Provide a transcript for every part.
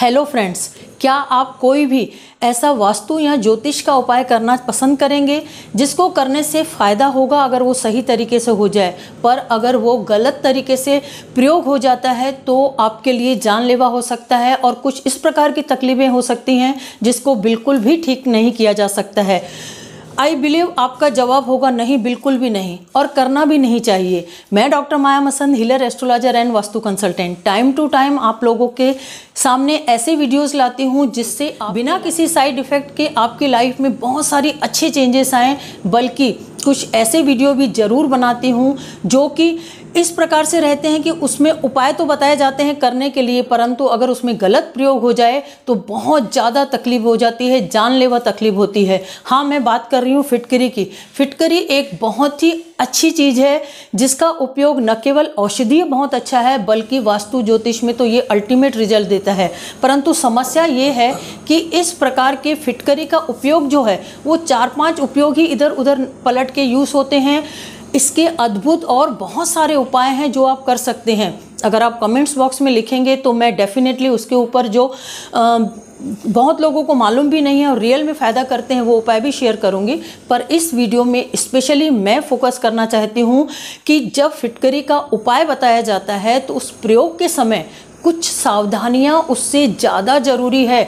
hello friends क्या आप कोई भी ऐसा वास्तु या ज्योतिष का उपाय करना पसंद करेंगे जिसको करने से फ़ायदा होगा अगर वो सही तरीके से हो जाए पर अगर वो गलत तरीके से प्रयोग हो जाता है तो आपके लिए जानलेवा हो सकता है और कुछ इस प्रकार की तकलीफ़ें हो सकती हैं जिसको बिल्कुल भी ठीक नहीं किया जा सकता है आई बिलीव आपका जवाब होगा नहीं बिल्कुल भी नहीं और करना भी नहीं चाहिए मैं doctor Maya Masand healer astrologer and vastu consultant time to time आप लोगों के सामने ऐसे वीडियोस लाती हूँ जिससे बिना किसी साइड इफ़ेक्ट के आपकी लाइफ में बहुत सारी अच्छे चेंजेस आएँ बल्कि कुछ ऐसे वीडियो भी ज़रूर बनाती हूँ जो कि इस प्रकार से रहते हैं कि उसमें उपाय तो बताए जाते हैं करने के लिए परंतु अगर उसमें गलत प्रयोग हो जाए तो बहुत ज़्यादा तकलीफ हो जाती है जानलेवा तकलीफ होती है हाँ मैं बात कर रही हूँ फिटकरी की फिटकरी एक बहुत ही अच्छी चीज़ है जिसका उपयोग न केवल औषधीय बहुत अच्छा है बल्कि वास्तु ज्योतिष में तो ये अल्टीमेट रिजल्ट देता है परंतु समस्या ये है कि इस प्रकार के फिटकरी का उपयोग जो है वो चार पांच उपयोग ही इधर उधर पलट के यूज़ होते हैं इसके अद्भुत और बहुत सारे उपाय हैं जो आप कर सकते हैं अगर आप कमेंट्स बॉक्स में लिखेंगे तो मैं डेफिनेटली उसके ऊपर जो आ, बहुत लोगों को मालूम भी नहीं है और रियल में फ़ायदा करते हैं वो उपाय भी शेयर करूँगी पर इस वीडियो में स्पेशली मैं फोकस करना चाहती हूँ कि जब फिटकरी का उपाय बताया जाता है तो उस प्रयोग के समय कुछ सावधानियाँ उससे ज़्यादा ज़रूरी है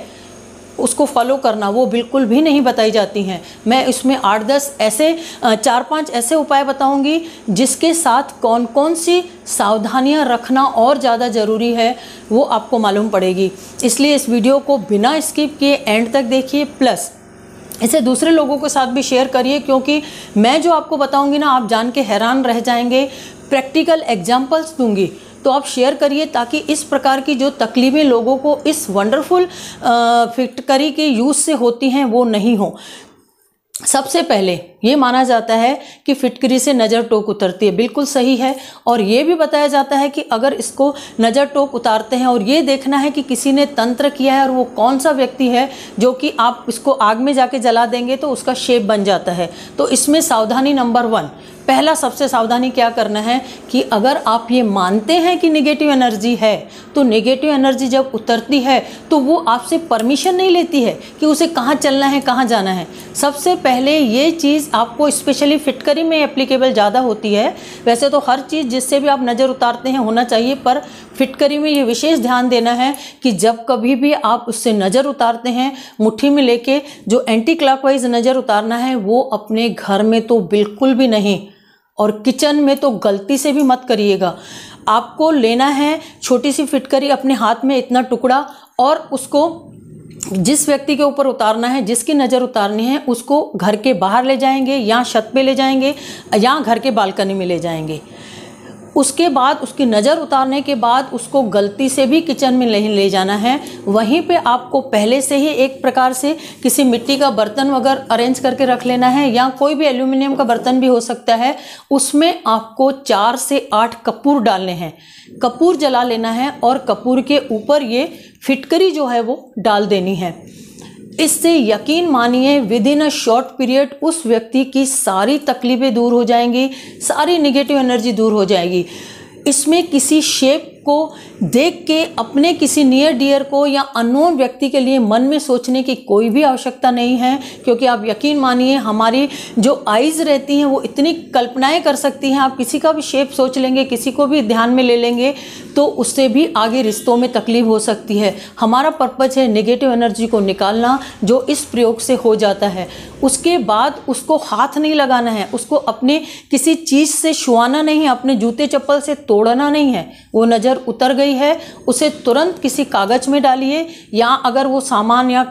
उसको फॉलो करना वो बिल्कुल भी नहीं बताई जाती हैं मैं इसमें आठ दस ऐसे चार पांच ऐसे उपाय बताऊंगी जिसके साथ कौन कौन सी सावधानियां रखना और ज़्यादा ज़रूरी है वो आपको मालूम पड़ेगी इसलिए इस वीडियो को बिना स्किप किए एंड तक देखिए प्लस इसे दूसरे लोगों के साथ भी शेयर करिए क्योंकि मैं जो आपको बताऊंगी ना आप जान के हैरान रह जाएंगे प्रैक्टिकल एग्जाम्पल्स दूंगी तो आप शेयर करिए ताकि इस प्रकार की जो तकलीफ़ें लोगों को इस वंडरफुल फिटकरी के यूज़ से होती हैं वो नहीं हो सबसे पहले ये माना जाता है कि फिटकरी से नज़र टोक उतरती है बिल्कुल सही है और ये भी बताया जाता है कि अगर इसको नज़र टोक उतारते हैं और ये देखना है कि किसी ने तंत्र किया है और वो कौन सा व्यक्ति है जो कि आप इसको आग में जाके जला देंगे तो उसका शेप बन जाता है तो इसमें सावधानी नंबर वन पहला सबसे सावधानी क्या करना है कि अगर आप ये मानते हैं कि नेगेटिव एनर्जी है तो नेगेटिव एनर्जी जब उतरती है तो वो आपसे परमिशन नहीं लेती है कि उसे कहाँ चलना है कहाँ जाना है सबसे पहले ये चीज़ आपको स्पेशली फिटकरी में एप्लीकेबल ज़्यादा होती है वैसे तो हर चीज़ जिससे भी आप नज़र उतारते हैं होना चाहिए पर फिटकरी में ये विशेष ध्यान देना है कि जब कभी भी आप उससे नज़र उतारते हैं मुट्ठी में लेके जो एंटी क्लॉकवाइज नज़र उतारना है वो अपने घर में तो बिल्कुल भी नहीं और किचन में तो गलती से भी मत करिएगा आपको लेना है छोटी सी फिटकरी अपने हाथ में इतना टुकड़ा और उसको जिस व्यक्ति के ऊपर उतारना है जिसकी नज़र उतारनी है उसको घर के बाहर ले जाएंगे या छत पे ले जाएंगे या घर के बालकनी में ले जाएंगे उसके बाद उसकी नज़र उतारने के बाद उसको गलती से भी किचन में नहीं ले जाना है वहीं पे आपको पहले से ही एक प्रकार से किसी मिट्टी का बर्तन वगैरह अरेंज करके रख लेना है या कोई भी एल्यूमिनियम का बर्तन भी हो सकता है उसमें आपको चार से आठ कपूर डालने हैं कपूर जला लेना है और कपूर के ऊपर ये फिटकरी जो है वो डाल देनी है इससे यकीन मानिए within a short period उस व्यक्ति की सारी तकलीफ़ें दूर हो जाएंगी सारी निगेटिव एनर्जी दूर हो जाएगी इसमें किसी शेप को देख के अपने किसी नियर डियर को या अनोन व्यक्ति के लिए मन में सोचने की कोई भी आवश्यकता नहीं है क्योंकि आप यकीन मानिए हमारी जो आइज़ रहती हैं वो इतनी कल्पनाएं कर सकती हैं आप किसी का भी शेप सोच लेंगे किसी को भी ध्यान में ले लेंगे तो उससे भी आगे रिश्तों में तकलीफ हो सकती है हमारा पर्पज़ है नेगेटिव एनर्जी को निकालना जो इस प्रयोग से हो जाता है उसके बाद उसको हाथ नहीं लगाना है उसको अपने किसी चीज़ से छुआना नहीं है अपने जूते चप्पल से तोड़ना नहीं है वो नज़र अगर उतर गई है उसे तुरंत किसी कागज़ में डालिए या अगर वो सामान या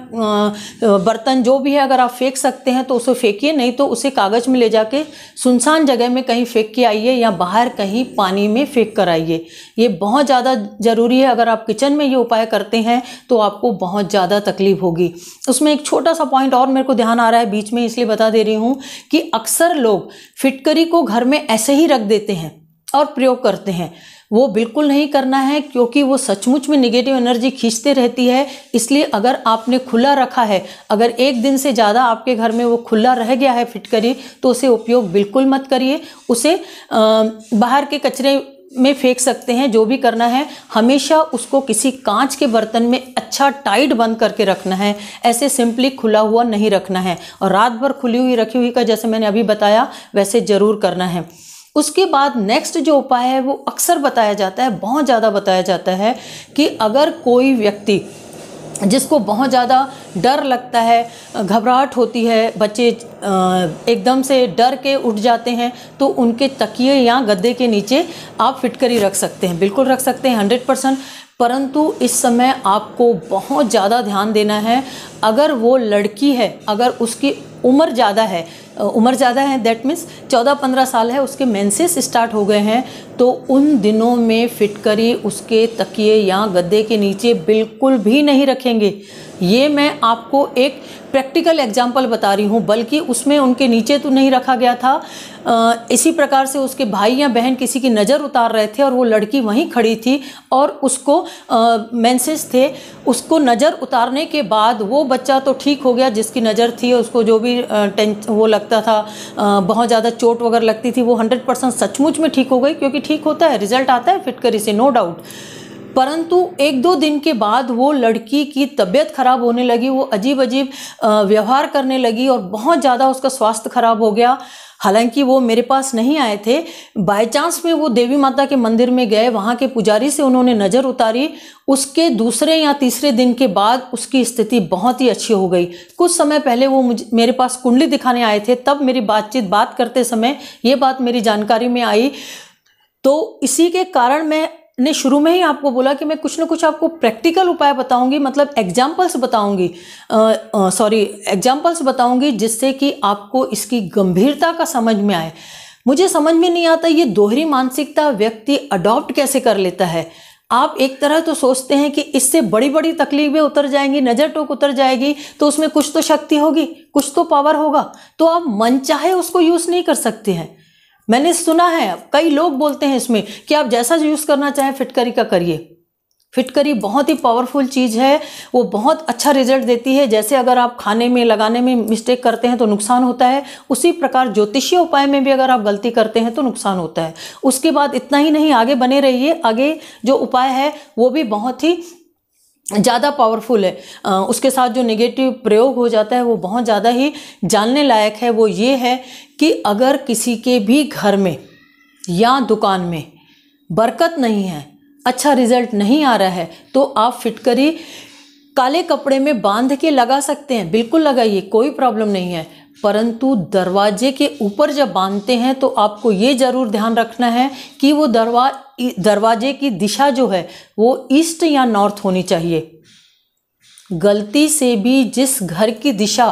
बर्तन जो भी है अगर आप फेंक सकते हैं तो उसे फेंकिए नहीं तो उसे कागज़ में ले जाके सुनसान जगह में कहीं फेंक के आइए या बाहर कहीं पानी में फेंक कर आइए ये बहुत ज़्यादा ज़रूरी है अगर आप किचन में ये उपाय करते हैं तो आपको बहुत ज़्यादा तकलीफ होगी उसमें एक छोटा सा पॉइंट और मेरे को ध्यान आ रहा है बीच में इसलिए बता दे रही हूँ कि अक्सर लोग फिटकरी को घर में ऐसे ही रख देते हैं और प्रयोग करते हैं वो बिल्कुल नहीं करना है क्योंकि वो सचमुच में निगेटिव एनर्जी खींचते रहती है इसलिए अगर आपने खुला रखा है अगर एक दिन से ज़्यादा आपके घर में वो खुला रह गया है फिटकरी तो उसे उपयोग बिल्कुल मत करिए उसे बाहर के कचरे में फेंक सकते हैं जो भी करना है हमेशा उसको किसी कांच के बर्तन में अच्छा टाइट बंद करके रखना है ऐसे सिंपली खुला हुआ नहीं रखना है और रात भर खुली हुई रखी हुई का जैसे मैंने अभी बताया वैसे ज़रूर करना है उसके बाद नेक्स्ट जो उपाय है वो अक्सर बताया जाता है बहुत ज़्यादा बताया जाता है कि अगर कोई व्यक्ति जिसको बहुत ज़्यादा डर लगता है घबराहट होती है बच्चे एकदम से डर के उठ जाते हैं तो उनके तकिए या गद्दे के नीचे आप फिटकरी रख सकते हैं बिल्कुल रख सकते हैं हंड्रेड परसेंट परंतु इस समय आपको बहुत ज़्यादा ध्यान देना है अगर वो लड़की है अगर उसकी उम्र ज़्यादा है उम्र ज़्यादा है दैट मीन्स चौदह पंद्रह साल है उसके मेंसेस स्टार्ट हो गए हैं तो उन दिनों में फिटकरी उसके तकिए या गद्दे के नीचे बिल्कुल भी नहीं रखेंगे ये मैं आपको एक प्रैक्टिकल एग्जाम्पल बता रही हूँ बल्कि उसमें उनके नीचे तो नहीं रखा गया था इसी प्रकार से उसके भाई या बहन किसी की नज़र उतार रहे थे और वो लड़की वहीं खड़ी थी और उसको मैंसेस थे उसको नज़र उतारने के बाद वो बच्चा तो ठीक हो गया जिसकी नज़र थी उसको जो भी भी टेंशन वो लगता था बहुत ज़्यादा चोट वगैरह लगती थी वो हंड्रेड परसेंट सचमुच में ठीक हो गई क्योंकि ठीक होता है रिजल्ट आता है फिटकरी से नो डाउट परंतु एक दो दिन के बाद वो लड़की की तबीयत खराब होने लगी वो अजीब अजीब व्यवहार करने लगी और बहुत ज़्यादा उसका स्वास्थ्य खराब हो गया हालांकि वो मेरे पास नहीं आए थे बाय चांस में वो देवी माता के मंदिर में गए वहाँ के पुजारी से उन्होंने नज़र उतारी उसके दूसरे या तीसरे दिन के बाद उसकी स्थिति बहुत ही अच्छी हो गई कुछ समय पहले वो मुझे मेरे पास कुंडली दिखाने आए थे तब मेरी बातचीत बात करते समय ये बात मेरी जानकारी में आई तो इसी के कारण मैं ने शुरू में ही आपको बोला कि मैं कुछ ना कुछ आपको प्रैक्टिकल उपाय बताऊंगी मतलब एग्जाम्पल्स बताऊंगी सॉरी एग्जाम्पल्स बताऊंगी जिससे कि आपको इसकी गंभीरता का समझ में आए मुझे समझ में नहीं आता ये दोहरी मानसिकता व्यक्ति अडॉप्ट कैसे कर लेता है आप एक तरह तो सोचते हैं कि इससे बड़ी बड़ी तकलीफें उतर जाएंगी नज़र टोक उतर जाएगी तो उसमें कुछ तो शक्ति होगी कुछ तो पावर होगा तो आप मनचाहे उसको यूज़ नहीं कर सकते हैं मैंने सुना है कई लोग बोलते हैं इसमें कि आप जैसा यूज़ करना चाहें फिटकरी का करिए फिटकरी बहुत ही पावरफुल चीज़ है वो बहुत अच्छा रिजल्ट देती है जैसे अगर आप खाने में लगाने में मिस्टेक करते हैं तो नुकसान होता है उसी प्रकार ज्योतिषीय उपाय में भी अगर आप गलती करते हैं तो नुकसान होता है उसके बाद इतना ही नहीं आगे बने रहिए आगे जो उपाय है वो भी बहुत ही ज़्यादा पावरफुल है आ, उसके साथ जो नेगेटिव प्रयोग हो जाता है वो बहुत ज़्यादा ही जानने लायक है वो ये है कि अगर किसी के भी घर में या दुकान में बरकत नहीं है अच्छा रिजल्ट नहीं आ रहा है तो आप फिटकरी काले कपड़े में बांध के लगा सकते हैं बिल्कुल लगाइए कोई प्रॉब्लम नहीं है परंतु दरवाजे के ऊपर जब बांधते हैं तो आपको ये ज़रूर ध्यान रखना है कि वो दरवा दरवाजे की दिशा जो है वो ईस्ट या नॉर्थ होनी चाहिए गलती से भी जिस घर की दिशा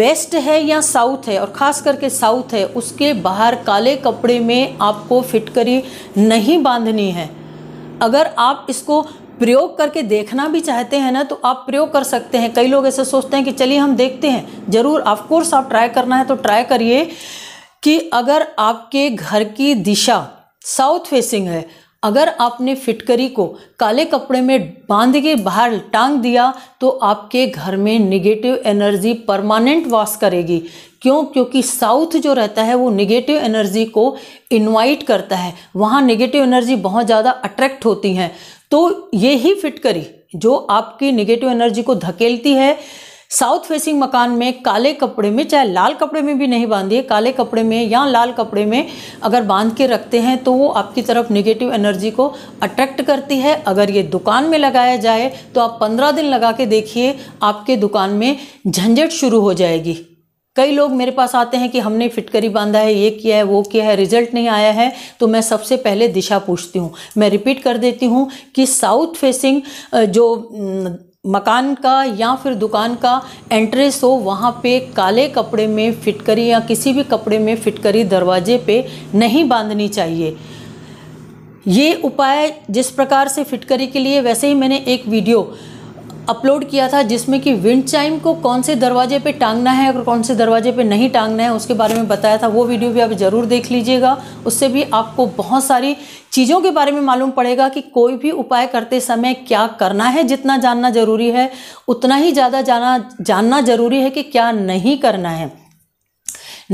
वेस्ट है या साउथ है और ख़ास करके साउथ है उसके बाहर काले कपड़े में आपको फिटकरी नहीं बांधनी है अगर आप इसको प्रयोग करके देखना भी चाहते हैं ना तो आप प्रयोग कर सकते हैं कई लोग ऐसे सोचते हैं कि चलिए हम देखते हैं ज़रूर ऑफकोर्स आप ट्राई करना है तो ट्राई करिए कि अगर आपके घर की दिशा साउथ फेसिंग है अगर आपने फिटकरी को काले कपड़े में बांध के बाहर टांग दिया तो आपके घर में निगेटिव एनर्जी परमानेंट वास करेगी क्यों क्योंकि साउथ जो रहता है वो निगेटिव एनर्जी को इनवाइट करता है वहाँ निगेटिव एनर्जी बहुत ज़्यादा अट्रैक्ट होती हैं तो ये ही फिट करी जो आपकी निगेटिव एनर्जी को धकेलती है साउथ फेसिंग मकान में काले कपड़े में चाहे लाल कपड़े में भी नहीं बांधिए काले कपड़े में या लाल कपड़े में अगर बांध के रखते हैं तो वो आपकी तरफ निगेटिव एनर्जी को अट्रैक्ट करती है अगर ये दुकान में लगाया जाए तो आप पंद्रह दिन लगा के देखिए आपके दुकान में झंझट शुरू हो जाएगी कई लोग मेरे पास आते हैं कि हमने फिटकरी बांधा है ये किया है वो किया है रिजल्ट नहीं आया है तो मैं सबसे पहले दिशा पूछती हूँ मैं रिपीट कर देती हूँ कि साउथ फेसिंग जो मकान का या फिर दुकान का एंट्रेस हो वहाँ पे काले कपड़े में फिटकरी या किसी भी कपड़े में फिटकरी दरवाजे पे नहीं बांधनी चाहिए ये उपाय जिस प्रकार से फिटकरी के लिए वैसे ही मैंने एक वीडियो अपलोड किया था जिसमें कि विंड चाइम को कौन से दरवाजे पे टांगना है और कौन से दरवाजे पे नहीं टांगना है उसके बारे में बताया था वो वीडियो भी आप ज़रूर देख लीजिएगा उससे भी आपको बहुत सारी चीज़ों के बारे में मालूम पड़ेगा कि कोई भी उपाय करते समय क्या करना है जितना जानना ज़रूरी है उतना ही ज़्यादा जाना जानना ज़रूरी है कि क्या नहीं करना है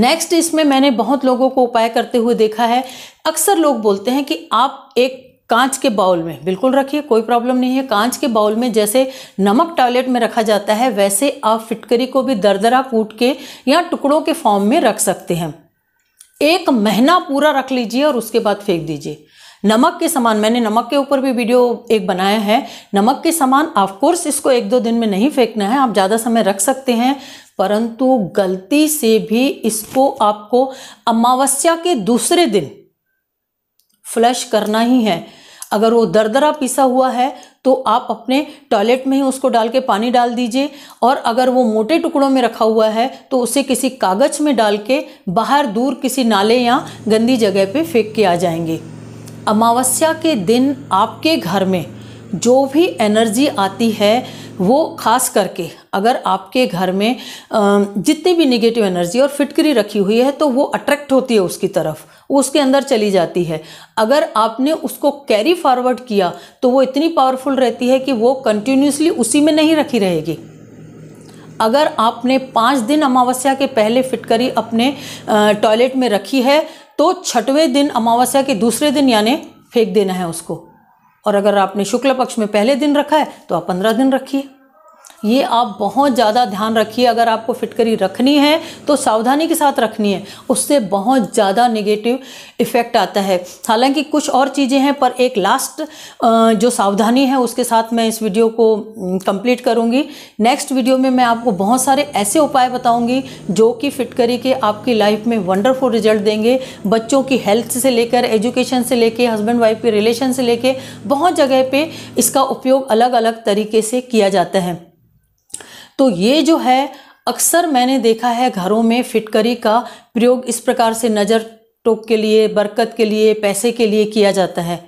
नेक्स्ट इसमें मैंने बहुत लोगों को उपाय करते हुए देखा है अक्सर लोग बोलते हैं कि आप एक कांच के बाउल में बिल्कुल रखिए कोई प्रॉब्लम नहीं है कांच के बाउल में जैसे नमक टॉयलेट में रखा जाता है वैसे आप फिटकरी को भी दरदरा कूट के या टुकड़ों के फॉर्म में रख सकते हैं एक महीना पूरा रख लीजिए और उसके बाद फेंक दीजिए नमक के समान मैंने नमक के ऊपर भी वीडियो एक बनाया है नमक के समान ऑफकोर्स इसको एक दो दिन में नहीं फेंकना है आप ज़्यादा समय रख सकते हैं परंतु गलती से भी इसको आपको अमावस्या के दूसरे दिन फ्लश करना ही है अगर वो दरदरा पिसा हुआ है तो आप अपने टॉयलेट में ही उसको डाल के पानी डाल दीजिए और अगर वो मोटे टुकड़ों में रखा हुआ है तो उसे किसी कागज में डाल के बाहर दूर किसी नाले या गंदी जगह पे फेंक के आ जाएंगे अमावस्या के दिन आपके घर में जो भी एनर्जी आती है वो खास करके अगर आपके घर में जितनी भी निगेटिव एनर्जी और फिटकरी रखी हुई है तो वो अट्रैक्ट होती है उसकी तरफ वो उसके अंदर चली जाती है अगर आपने उसको कैरी फॉरवर्ड किया तो वो इतनी पावरफुल रहती है कि वो कंटिन्यूसली उसी में नहीं रखी रहेगी अगर आपने पाँच दिन अमावस्या के पहले फिटकरी अपने टॉयलेट में रखी है तो छठवें दिन अमावस्या के दूसरे दिन यानी फेंक देना है उसको और अगर आपने शुक्ल पक्ष में पहले दिन रखा है तो आप पंद्रह दिन रखिए ये आप बहुत ज़्यादा ध्यान रखिए अगर आपको फिटकरी रखनी है तो सावधानी के साथ रखनी है उससे बहुत ज़्यादा निगेटिव इफ़ेक्ट आता है हालांकि कुछ और चीज़ें हैं पर एक लास्ट जो सावधानी है उसके साथ मैं इस वीडियो को कंप्लीट करूँगी नेक्स्ट वीडियो में मैं आपको बहुत सारे ऐसे उपाय बताऊँगी जो कि फिटकरी के आपकी लाइफ में वंडरफुल रिजल्ट देंगे बच्चों की हेल्थ से लेकर एजुकेशन से लेकर हस्बैंड वाइफ के रिलेशन से लेकर बहुत जगह पर इसका उपयोग अलग अलग तरीके से किया जाता है तो ये जो है अक्सर मैंने देखा है घरों में फिटकरी का प्रयोग इस प्रकार से नज़र टोक के लिए बरकत के लिए पैसे के लिए किया जाता है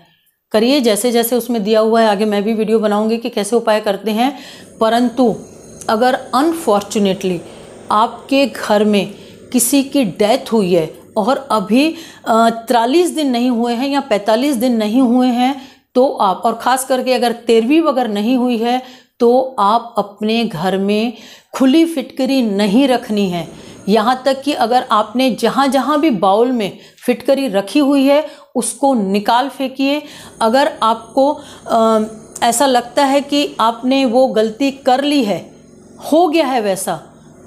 करिए जैसे जैसे उसमें दिया हुआ है आगे मैं भी वीडियो बनाऊंगी कि कैसे उपाय करते हैं परंतु अगर अनफॉर्चुनेटली आपके घर में किसी की डेथ हुई है और अभी तिरालीस दिन नहीं हुए हैं या पैंतालीस दिन नहीं हुए हैं तो आप और ख़ास करके अगर तेरहवीं अगर नहीं हुई है तो आप अपने घर में खुली फिटकरी नहीं रखनी है यहाँ तक कि अगर आपने जहाँ जहाँ भी बाउल में फिटकरी रखी हुई है उसको निकाल फेंकिए अगर आपको आ, ऐसा लगता है कि आपने वो गलती कर ली है हो गया है वैसा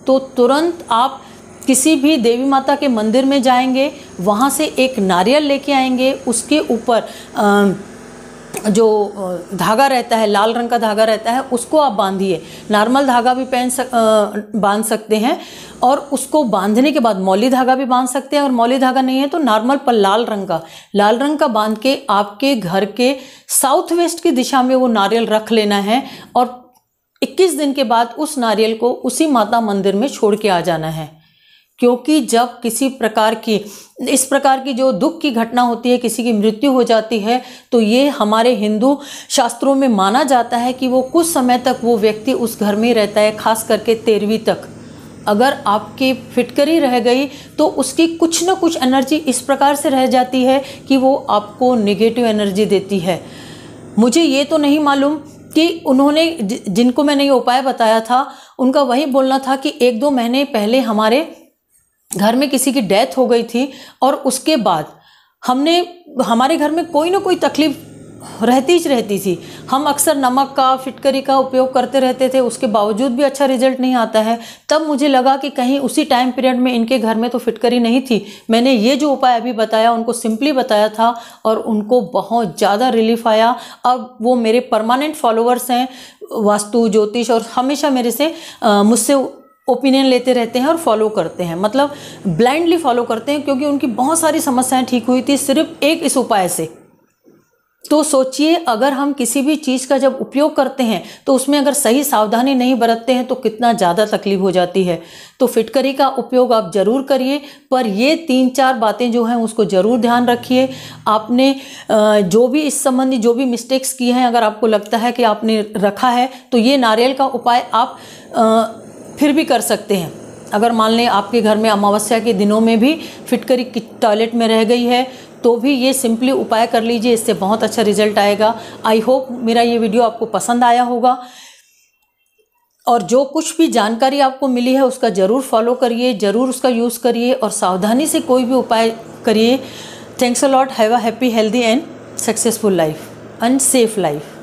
तो तुरंत आप किसी भी देवी माता के मंदिर में जाएंगे वहाँ से एक नारियल लेके आएंगे उसके ऊपर जो धागा रहता है लाल रंग का धागा रहता है उसको आप बांधिए नॉर्मल धागा भी पहन सक बांध सकते हैं और उसको बांधने के बाद मौली धागा भी बांध सकते हैं और मौली धागा नहीं है तो नॉर्मल पर लाल रंग का लाल रंग का बांध के आपके घर के साउथ वेस्ट की दिशा में वो नारियल रख लेना है और 21 दिन के बाद उस नारियल को उसी माता मंदिर में छोड़ के आ जाना है क्योंकि जब किसी प्रकार की इस प्रकार की जो दुख की घटना होती है किसी की मृत्यु हो जाती है तो ये हमारे हिंदू शास्त्रों में माना जाता है कि वो कुछ समय तक वो व्यक्ति उस घर में रहता है खास करके तेरहवीं तक अगर आपकी फिटकरी रह गई तो उसकी कुछ ना कुछ एनर्जी इस प्रकार से रह जाती है कि वो आपको निगेटिव एनर्जी देती है मुझे ये तो नहीं मालूम कि उन्होंने जिनको मैंने ये उपाय बताया था उनका वही बोलना था कि एक दो महीने पहले हमारे घर में किसी की डेथ हो गई थी और उसके बाद हमने हमारे घर में कोई ना कोई तकलीफ़ रहती ही रहती थी हम अक्सर नमक का फिटकरी का उपयोग करते रहते थे उसके बावजूद भी अच्छा रिजल्ट नहीं आता है तब मुझे लगा कि कहीं उसी टाइम पीरियड में इनके घर में तो फिटकरी नहीं थी मैंने ये जो उपाय अभी बताया उनको सिंपली बताया था और उनको बहुत ज़्यादा रिलीफ आया अब वो मेरे परमानेंट फॉलोअर्स हैं वास्तु ज्योतिष और हमेशा मेरे से मुझसे ओपिनियन लेते रहते हैं और फॉलो करते हैं मतलब ब्लाइंडली फॉलो करते हैं क्योंकि उनकी बहुत सारी समस्याएं ठीक हुई थी सिर्फ एक इस उपाय से तो सोचिए अगर हम किसी भी चीज़ का जब उपयोग करते हैं तो उसमें अगर सही सावधानी नहीं बरतते हैं तो कितना ज़्यादा तकलीफ हो जाती है तो फिटकरी का उपयोग आप ज़रूर करिए पर ये तीन चार बातें जो हैं उसको ज़रूर ध्यान रखिए आपने जो भी इस संबंधी जो भी मिस्टेक्स की हैं अगर आपको लगता है कि आपने रखा है तो ये नारियल का उपाय आप फिर भी कर सकते हैं अगर मान लें आपके घर में अमावस्या के दिनों में भी फिटकरी टॉयलेट में रह गई है तो भी ये सिंपली उपाय कर लीजिए इससे बहुत अच्छा रिजल्ट आएगा आई होप मेरा ये वीडियो आपको पसंद आया होगा और जो कुछ भी जानकारी आपको मिली है उसका ज़रूर फॉलो करिए ज़रूर उसका यूज़ करिए और सावधानी से कोई भी उपाय करिए thanks a lot have a happy healthy and successful life and safe life